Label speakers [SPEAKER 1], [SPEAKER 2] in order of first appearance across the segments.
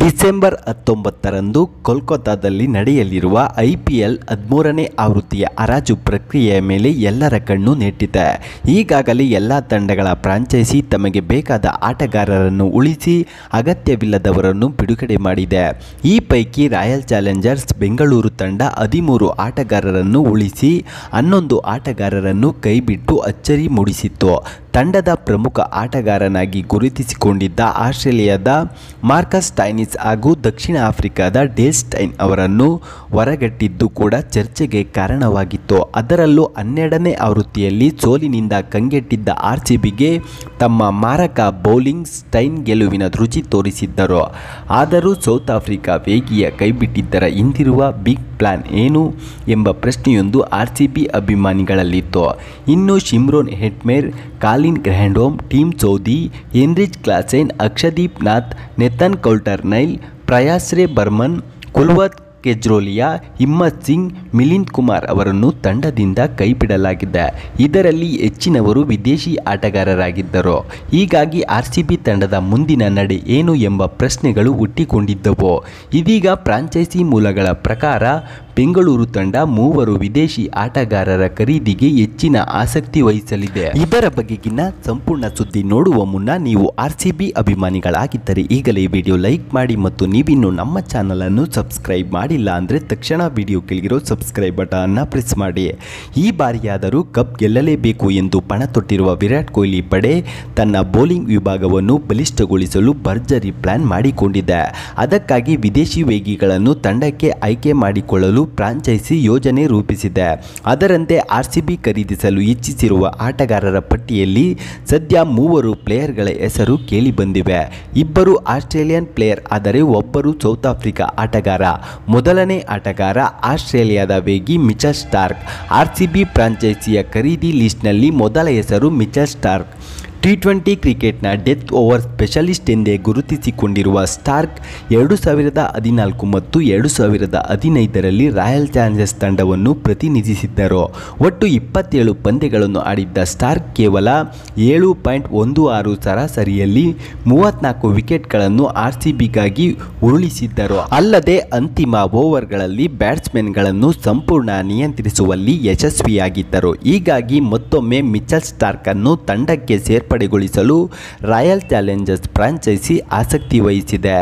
[SPEAKER 1] December ಹತ್ತೊಂಬತ್ತರಂದು ಕೋಲ್ಕತ್ತಾದಲ್ಲಿ ನಡೆಯಲಿರುವ ಐ ಪಿ ಎಲ್ ಹದಿಮೂರನೇ ಆವೃತ್ತಿಯ ಹರಾಜು ಪ್ರಕ್ರಿಯೆಯ ಮೇಲೆ ಎಲ್ಲರ ಕಣ್ಣು ನೆಟ್ಟಿದೆ ಈಗಾಗಲೇ ಎಲ್ಲ ತಂಡಗಳ ಫ್ರಾಂಚೈಸಿ ತಮಗೆ ಬೇಕಾದ ಆಟಗಾರರನ್ನು ಉಳಿಸಿ ಅಗತ್ಯವಿಲ್ಲದವರನ್ನು ಬಿಡುಗಡೆ ಮಾಡಿದೆ ಈ ಪೈಕಿ ರಾಯಲ್ ಚಾಲೆಂಜರ್ಸ್ ಬೆಂಗಳೂರು ತಂಡ ಹದಿಮೂರು ಆಟಗಾರರನ್ನು ಉಳಿಸಿ ಹನ್ನೊಂದು ಆಟಗಾರರನ್ನು ಕೈಬಿಟ್ಟು ಅಚ್ಚರಿ ಮೂಡಿಸಿತ್ತು ತಂಡದ ಪ್ರಮುಖ ಆಟಗಾರನಾಗಿ ಗುರುತಿಸಿಕೊಂಡಿದ್ದ ಆಸ್ಟ್ರೇಲಿಯಾದ ಮಾರ್ಕಸ್ ಟೈನಿಸ್ ಹಾಗೂ ದಕ್ಷಿಣ ಆಫ್ರಿಕಾದ ಡೇಲ್ ಟೈನ್ ಅವರನ್ನು ಹೊರಗಟ್ಟಿದ್ದು ಕೂಡ ಚರ್ಚೆಗೆ ಕಾರಣವಾಗಿತ್ತು ಅದರಲ್ಲೂ ಹನ್ನೆರಡನೇ ಆವೃತ್ತಿಯಲ್ಲಿ ಸೋಲಿನಿಂದ ಕಂಗೆಟ್ಟಿದ್ದ ಆರ್ಸಿಬಿಗೆ ತಮ್ಮ ಮಾರಕ ಬೌಲಿಂಗ್ ಸ್ಟೈನ್ ಗೆಲುವಿನ ರುಚಿ ತೋರಿಸಿದ್ದರು ಆದರೂ ಸೌತ್ ಆಫ್ರಿಕಾ ವೇಗಿಯ ಕೈಬಿಟ್ಟಿದ್ದರ ಹಿಂದಿರುವ ಬಿಗ್ ಪ್ಲಾನ್ ಏನು ಎಂಬ ಪ್ರಶ್ನೆಯೊಂದು ಆರ್ ಸಿಬಿ ಅಭಿಮಾನಿಗಳಲ್ಲಿತ್ತು ಇನ್ನು ಶಿಮ್ರೋನ್ ಹೆಟ್ಮೇರ್ ಕಾಲ್ ಮಾಲಿನ್ ಗ್ರ್ಯಾಂಡೋಮ್ team ಚೌಧಿ enrich Klaasen ಅಕ್ಷದೀಪ್ Nath ನೆತನ್ ಕೌಲ್ಟರ್ನೈಲ್ ಪ್ರಯಾಸ್ರೆ Burman ಕುಲ್ವತ್ ಕೆಜ್ರೋಲಿಯಾ ಹಿಮ್ಮತ್ Singh Milind Kumar ಅವರನ್ನು ತಂಡದಿಂದ ಕೈಬಿಡಲಾಗಿದೆ ಇದರಲ್ಲಿ ಹೆಚ್ಚಿನವರು ವಿದೇಶಿ ಆಟಗಾರರಾಗಿದ್ದರು ಹೀಗಾಗಿ ಆರ್ಸಿಬಿ ತಂಡದ ಮುಂದಿನ ನಡೆ ಏನು ಎಂಬ ಪ್ರಶ್ನೆಗಳು ಹುಟ್ಟಿಕೊಂಡಿದ್ದವು ಇದೀಗ ಫ್ರಾಂಚೈಸಿ ಮೂಲಗಳ ಪ್ರಕಾರ ಬೆಂಗಳೂರು ತಂಡ ಮೂವರು ವಿದೇಶಿ ಆಟಗಾರರ ಖರೀದಿಗೆ ಹೆಚ್ಚಿನ ಆಸಕ್ತಿ ವಹಿಸಲಿದೆ ಇದರ ಬಗೆಗಿನ ಸಂಪೂರ್ಣ ಸುದ್ದಿ ನೋಡುವ ಮುನ್ನ ನೀವು ಆರ್ಸಿಬಿ ಅಭಿಮಾನಿಗಳಾಗಿದ್ದರೆ ಈಗಲೇ ವಿಡಿಯೋ ಲೈಕ್ ಮಾಡಿ ಮತ್ತು ನೀವಿನ್ನು ನಮ್ಮ ಚಾನಲ್ ಅನ್ನು ಸಬ್ಸ್ಕ್ರೈಬ್ ಮಾಡಿಲ್ಲ ಅಂದರೆ ತಕ್ಷಣ ವಿಡಿಯೋ ಕೆಳಗಿರೋ ಸಬ್ಸ್ಕ್ರೈಬ್ ಬಟನ್ ಪ್ರೆಸ್ ಮಾಡಿ ಈ ಬಾರಿಯಾದರೂ ಕಪ್ ಗೆಲ್ಲಲೇಬೇಕು ಎಂದು ಪಣ ತೊಟ್ಟಿರುವ ವಿರಾಟ್ ಕೊಹ್ಲಿ ಪಡೆ ತನ್ನ ಬೌಲಿಂಗ್ ವಿಭಾಗವನ್ನು ಬಲಿಷ್ಠಗೊಳಿಸಲು ಭರ್ಜರಿ ಪ್ಲಾನ್ ಮಾಡಿಕೊಂಡಿದೆ ಅದಕ್ಕಾಗಿ ವಿದೇಶಿ ವೇಗಿಗಳನ್ನು ತಂಡಕ್ಕೆ ಆಯ್ಕೆ ಮಾಡಿಕೊಳ್ಳಲು ಫ್ರಾಂಚೈಸಿ ಯೋಜನೆ ರೂಪಿಸಿದೆ ಅದರಂತೆ ಆರ್ಸಿಬಿ ಖರೀದಿಸಲು ಇಚ್ಛಿಸಿರುವ ಆಟಗಾರರ ಪಟ್ಟಿಯಲ್ಲಿ ಸದ್ಯ ಮೂವರು ಪ್ಲೇಯರ್ಗಳ ಹೆಸರು ಕೇಳಿಬಂದಿವೆ ಇಬ್ಬರು ಆಸ್ಟ್ರೇಲಿಯನ್ ಪ್ಲೇಯರ್ ಆದರೆ ಒಬ್ಬರು ಸೌತ್ ಆಫ್ರಿಕಾ ಆಟಗಾರ ಮೊದಲನೇ ಆಟಗಾರ ಆಸ್ಟ್ರೇಲಿಯಾದ ವೇಗಿ ಮಿಚಲ್ ಸ್ಟಾರ್ಕ್ ಆರ್ಸಿಬಿ ಫ್ರಾಂಚೈಸಿಯ ಖರೀದಿ ಲಿಸ್ಟ್ನಲ್ಲಿ ಮೊದಲ ಹೆಸರು ಮಿಚಲ್ ಸ್ಟಾರ್ಕ್ ಟಿ ಟ್ವೆಂಟಿ ಕ್ರಿಕೆಟ್ನ ಡೆತ್ ಓವರ್ ಸ್ಪೆಷಲಿಸ್ಟ್ ಎಂದೇ ಗುರುತಿಸಿಕೊಂಡಿರುವ ಸ್ಟಾರ್ಕ್ ಎರಡು ಸಾವಿರದ ಹದಿನಾಲ್ಕು ಮತ್ತು ಎರಡು ಸಾವಿರದ ಹದಿನೈದರಲ್ಲಿ ರಾಯಲ್ ಚಾಲೆಂಜರ್ಸ್ ತಂಡವನ್ನು ಪ್ರತಿನಿಧಿಸಿದ್ದರು ಒಟ್ಟು ಇಪ್ಪತ್ತೇಳು ಪಂದ್ಯಗಳನ್ನು ಆಡಿದ್ದ ಸ್ಟಾರ್ಕ್ ಕೇವಲ ಏಳು ಪಾಯಿಂಟ್ ಒಂದು ಆರು ಸರಾಸರಿಯಲ್ಲಿ ಮೂವತ್ತ್ನಾಲ್ಕು ವಿಕೆಟ್ಗಳನ್ನು ಆರ್ ಸಿ ಬಿಗಾಗಿ ಉರುಳಿಸಿದ್ದರು ಅಲ್ಲದೆ ಅಂತಿಮ ಓವರ್ಗಳಲ್ಲಿ ಬ್ಯಾಟ್ಸ್ಮನ್ಗಳನ್ನು ಸಂಪೂರ್ಣ ನಿಯಂತ್ರಿಸುವಲ್ಲಿ ಯಶಸ್ವಿಯಾಗಿದ್ದರು ಹೀಗಾಗಿ ಮತ್ತೊಮ್ಮೆ ಮಿಚಲ್ ಸ್ಟಾರ್ಕನ್ನು ತಂಡಕ್ಕೆ ಸೇರ್ಪ ಸೇರ್ಪಡೆಗೊಳಿಸಲು ರಾಯಲ್ ಚಾಲೆಂಜರ್ಸ್ ಫ್ರಾಂಚೈಸಿ ಆಸಕ್ತಿ ವಹಿಸಿದೆ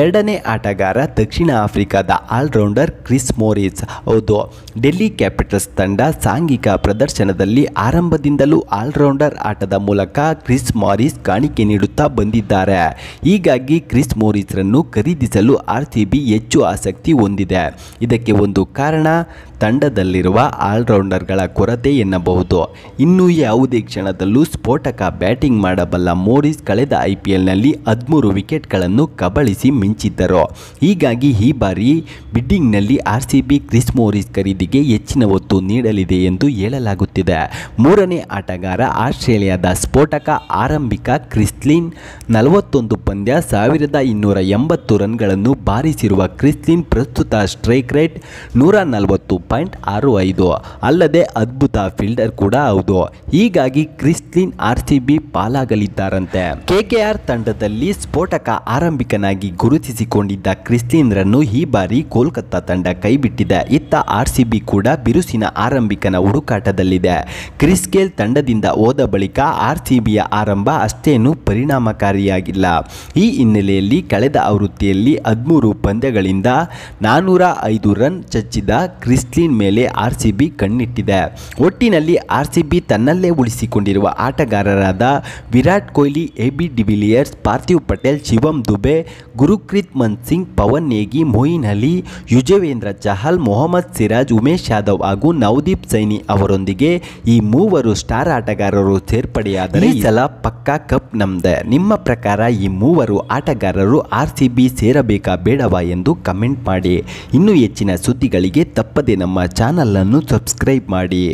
[SPEAKER 1] ಎರಡನೇ ಆಟಗಾರ ದಕ್ಷಿಣ ಆಫ್ರಿಕಾದ ಆಲ್ರೌಂಡರ್ ಕ್ರಿಸ್ ಮೋರಿಸ್ ಹೌದು ಡೆಲ್ಲಿ ಕ್ಯಾಪಿಟಲ್ಸ್ ತಂಡ ಸಾಂಘಿಕ ಪ್ರದರ್ಶನದಲ್ಲಿ ಆರಂಭದಿಂದಲೂ ಆಲ್ರೌಂಡರ್ ಆಟದ ಮೂಲಕ ಕ್ರಿಸ್ ಮೋರಿಸ್ ಕಾಣಿಕೆ ನೀಡುತ್ತಾ ಬಂದಿದ್ದಾರೆ ಹೀಗಾಗಿ ಕ್ರಿಸ್ ಮೋರಿಸ್ರನ್ನು ಖರೀದಿಸಲು ಆರ್ ಸಿ ಬಿ ಹೆಚ್ಚು ಆಸಕ್ತಿ ಹೊಂದಿದೆ ಇದಕ್ಕೆ ಒಂದು ಕಾರಣ ತಂಡದಲ್ಲಿರುವ ಆಲ್ರೌಂಡರ್ಗಳ ಕೊರತೆ ಎನ್ನಬಹುದು ಇನ್ನು ಯಾವುದೇ ಕ್ಷಣದಲ್ಲೂ ಸ್ಫೋಟಕ ಬ್ಯಾಟಿಂಗ್ ಮಾಡಬಲ್ಲ ಮೋರಿಸ್ ಕಳೆದ ಐ ಪಿ ಎಲ್ನಲ್ಲಿ ಹದಿಮೂರು ವಿಕೆಟ್ಗಳನ್ನು ಕಬಳಿಸಿ ಮಿಂಚಿದ್ದರು ಹೀಗಾಗಿ ಈ ಬಾರಿ ಬಿಡ್ಡಿಂಗ್ನಲ್ಲಿ R C B Chris Morris ಖರೀದಿಗೆ ಹೆಚ್ಚಿನ ಒತ್ತು ನೀಡಲಿದೆ ಎಂದು ಹೇಳಲಾಗುತ್ತಿದೆ ಮೂರನೇ ಆಟಗಾರ ಆಸ್ಟ್ರೇಲಿಯಾದ ಸ್ಫೋಟಕ ಆರಂಭಿಕ ಕ್ರಿಸ್ಲಿನ್ ನಲವತ್ತೊಂದು ಪಂದ್ಯ ಸಾವಿರದ ಇನ್ನೂರ ಎಂಬತ್ತು ರನ್ಗಳನ್ನು ಬಾರಿಸಿರುವ ಕ್ರಿಸ್ಲಿನ್ ಪ್ರಸ್ತುತ ಸ್ಟ್ರೈಕ್ ರೇಟ್ ನೂರ ನಲವತ್ತು ಪಾಯಿಂಟ್ ಆರು ಐದು ಅಲ್ಲದೆ ಅದ್ಭುತ ಫೀಲ್ಡರ್ ಕೂಡ ಹೌದು ಹೀಗಾಗಿ ಕ್ರಿಸ್ಲಿನ್ ಆರ್ ಸಿ ಬಿ ಪಾಲಾಗಲಿದ್ದಾರಂತೆ ಕೆಕೆಆರ್ ತಂಡದಲ್ಲಿ ಸ್ಫೋಟಕ ಆರಂಭಿಕನಾಗಿ ಗುರುತಿಸಿಕೊಂಡಿದ್ದ ರನ್ನು ಈ ಬಾರಿ ಕೋಲ್ಕತ್ತಾ ತಂಡ ಕೈಬಿಟ್ಟಿದೆ ಇತ್ತ ಆರ್ ಸಿ ಬಿ ಕೂಡ ಬಿರುಸಿನ ಆರಂಭಿಕನ ಹುಡುಕಾಟದಲ್ಲಿದೆ ಕ್ರಿಸ್ ಗೇಲ್ ತಂಡದಿಂದ ಹೋದ ಬಳಿಕ ಆರ್ ಸಿ ಬಿಯ ಆರಂಭ ಅಷ್ಟೇನೂ ಪರಿಣಾಮಕಾರಿಯಾಗಿಲ್ಲ ಈ ಹಿನ್ನೆಲೆಯಲ್ಲಿ ಕಳೆದ ಆವೃತ್ತಿಯಲ್ಲಿ ಹದಿಮೂರು ಪಂದ್ಯಗಳಿಂದ ನಾನೂರ ಐದು ರನ್ ಚಚ್ಚಿದ ಕ್ರಿಸ್ ಇಸ್ಲಿನ್ ಮೇಲೆ ಆರ್ ಸಿ ಬಿ ಕಣ್ಣಿಟ್ಟಿದೆ ಒಟ್ಟಿನಲ್ಲಿ ಆರ್ ಸಿ ಬಿ ತನ್ನಲ್ಲೇ ಉಳಿಸಿಕೊಂಡಿರುವ ಆಟಗಾರರಾದ Virat Kohli A B de Villiers Parthiv Patel Shivam Dube Gurkeerat Mann Singh Pavan Negi Moeen Ali Yuzvendra Chahal Mohammed Siraj Umesh Yadav ಹಾಗೂ ನವದೀಪ್ ಸೈನಿ ಅವರೊಂದಿಗೆ ಈ ಮೂವರು ಸ್ಟಾರ್ ಆಟಗಾರರು ಸೇರ್ಪಡೆಯಾದರೆ ಈ ಸಲ ಪಕ್ಕಾ ಕಪ್ ನಮ್ದೆ ನಿಮ್ಮ ಪ್ರಕಾರ ಈ ಮೂವರು ಆಟಗಾರರು ಆರ್ ಸಿ ಬಿ ಸೇರಬೇಕಾ ಬೇಡವಾ ಎಂದು ಕಮೆಂಟ್ ಮಾಡಿ ಇನ್ನೂ ಹೆಚ್ಚಿನ ಸುದ್ದಿಗಳಿಗೆ ತಪ್ಪದೆ ನಮ್ಮ ಚಾನಲನ್ನು ಸಬ್ಸ್ಕ್ರೈಬ್ ಮಾಡಿ